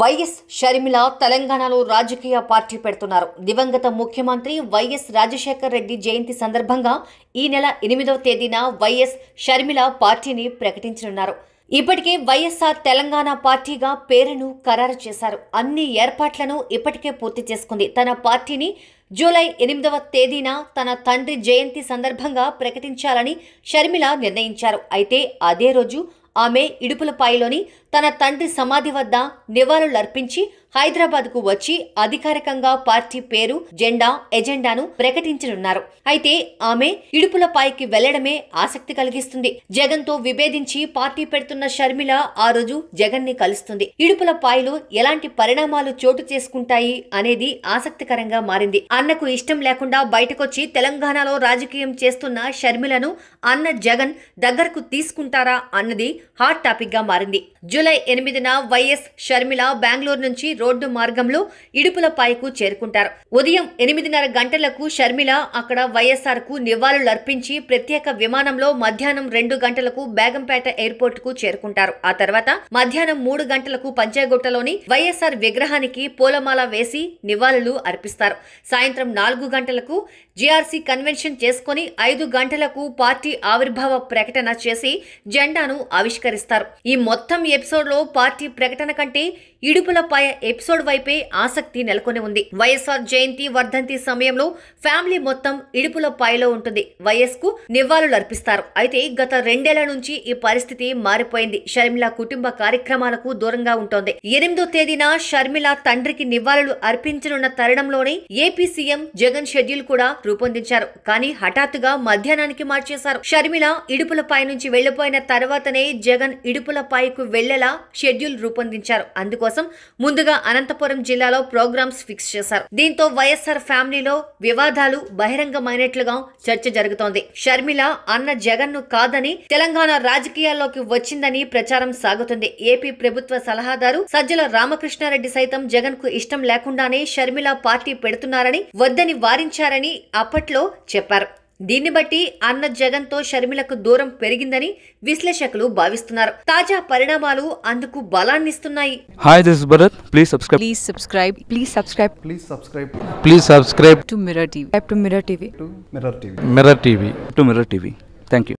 YS Sharmila తెలంగాణలో రాజకీయ party పెడుతున్నారు దివంగత ముఖ్యమంత్రి వైఎస్ రాజశేఖర్ రెడ్డి జయంతి సందర్భంగా ఈ నెల ఎనిమిదవ తేదీన వైఎస్ షర్మిల పార్టీని ప్రకటించనున్నారు ఇప్పటికే వైఎస్ఆర్ తెలంగాణ పార్టీగా పేరును ఖరారు చేశారు అన్ని ఏర్పాట్లను ఇప్పటికే పూర్తి చేసుకుంది తన పార్టీని జూలై ఎనిమిదవ తేదీన తన తండ్రి జయంతి సందర్భంగా ప్రకటించాలని షర్మిల నిర్ణయించారు అయితే అదే రోజు ఆమె ఇడుపులపాయలోని తన తండ్రి సమాధి వద్ద నివాళులర్పించి హైదరాబాద్కు వచ్చి అధికారికంగా పార్టీ పేరు జెండా ఎజెండాను ప్రకటించనున్నారు అయితే ఆమె ఇడుపులపాయికి వెళ్లడమే ఆసక్తి కలిగిస్తుంది జగన్ తో విభేదించి పార్టీ పెడుతున్న షర్మిల ఆ రోజు జగన్ ని కలుస్తుంది ఇడుపులపాయలో ఎలాంటి పరిణామాలు చోటు చేసుకుంటాయి అనేది ఆసక్తికరంగా మారింది అన్నకు ఇష్టం లేకుండా బయటకొచ్చి తెలంగాణలో రాజకీయం చేస్తున్న షర్మిలను అన్న జగన్ దగ్గరకు తీసుకుంటారా అన్నది హాట్ టాపిక్ గా మారింది జూలై ఎనిమిదిన వైఎస్ షర్మిల బెంగళూరు నుంచి రోడ్డు మార్గంలో ఇడుపులపాయకు చేరుకుంటారు ఉదయం ఎనిమిదిన్నర గంటలకు షర్మిల అక్కడ వైఎస్ఆర్ కు నివాళులర్పించి ప్రత్యేక విమానంలో మధ్యాహ్నం రెండు గంటలకు బేగంపేట ఎయిర్పోర్ట్ కు చేరుకుంటారు ఆ తర్వాత మధ్యాహ్నం మూడు గంటలకు పంచాయగుట్టలోని వైఎస్ఆర్ విగ్రహానికి పూలమాల వేసి నివాళులు అర్పిస్తారు సాయంత్రం నాలుగు గంటలకు జీఆర్సీ కన్వెన్షన్ చేసుకుని ఐదు గంటలకు పార్టీ ఆవిర్భావ ప్రకటన చేసి జెండాను ఆవిష్కరిస్తారు ఈ మొత్తం ఎపిసోడ్లో పార్టీ ప్రకటన కంటే పాయ ఎపిసోడ్ వైపే ఆసక్తి నెలకొని ఉంది వైఎస్ఆర్ జయంతి వర్ధంతి సమయంలో ఫ్యామిలీ మొత్తం పాయలో ఉంటుంది వైఎస్ కు నివాళులు అర్పిస్తారు అయితే గత రెండేళ్ల నుంచి ఈ పరిస్థితి మారిపోయింది షర్మిల కుటుంబ కార్యక్రమాలకు దూరంగా ఉంటోంది ఎనిమిదో తేదీన షర్మిల తండ్రికి నివాళులు అర్పించనున్న తరుణంలోనే ఏపీ సీఎం జగన్ షెడ్యూల్ కూడా రూపొందించారు కానీ హఠాత్తుగా మధ్యాహ్నానికి మార్చేశారు షర్మిల ఇడుపులపై నుంచి వెళ్లిపోయిన తర్వాతనే జగన్ ఇడుపులపాయకు వెళ్లే ఉండేలా షెడ్యూల్ రూపొందించారు అందుకోసం ముందుగా అనంతపురం జిల్లాలో ప్రోగ్రామ్స్ ఫిక్స్ చేశారు దీంతో వైఎస్ఆర్ ఫ్యామిలీలో వివాదాలు బహిరంగమైనట్లుగా చర్చ జరుగుతోంది షర్మిల అన్న జగన్ ను కాదని తెలంగాణ రాజకీయాల్లోకి వచ్చిందని ప్రచారం సాగుతుంది ఏపీ ప్రభుత్వ సలహాదారు సజ్జల రామకృష్ణారెడ్డి సైతం జగన్ కు ఇష్టం లేకుండానే షర్మిల పార్టీ పెడుతున్నారని వద్దని వారించారని అప్పట్లో చెప్పారు దీన్ని బట్టి అన్న జగన్తో షర్మిలకు దూరం పెరిగిందని విశ్లేషకులు భావిస్తున్నారు తాజా పరిణామాలు అందుకు బలాన్నిస్తున్నాయి hi this Bharat please subscribe please subscribe please subscribe please subscribe please subscribe to mirror TV to mirror TV mirror TV mirror TV to mirror TV thank you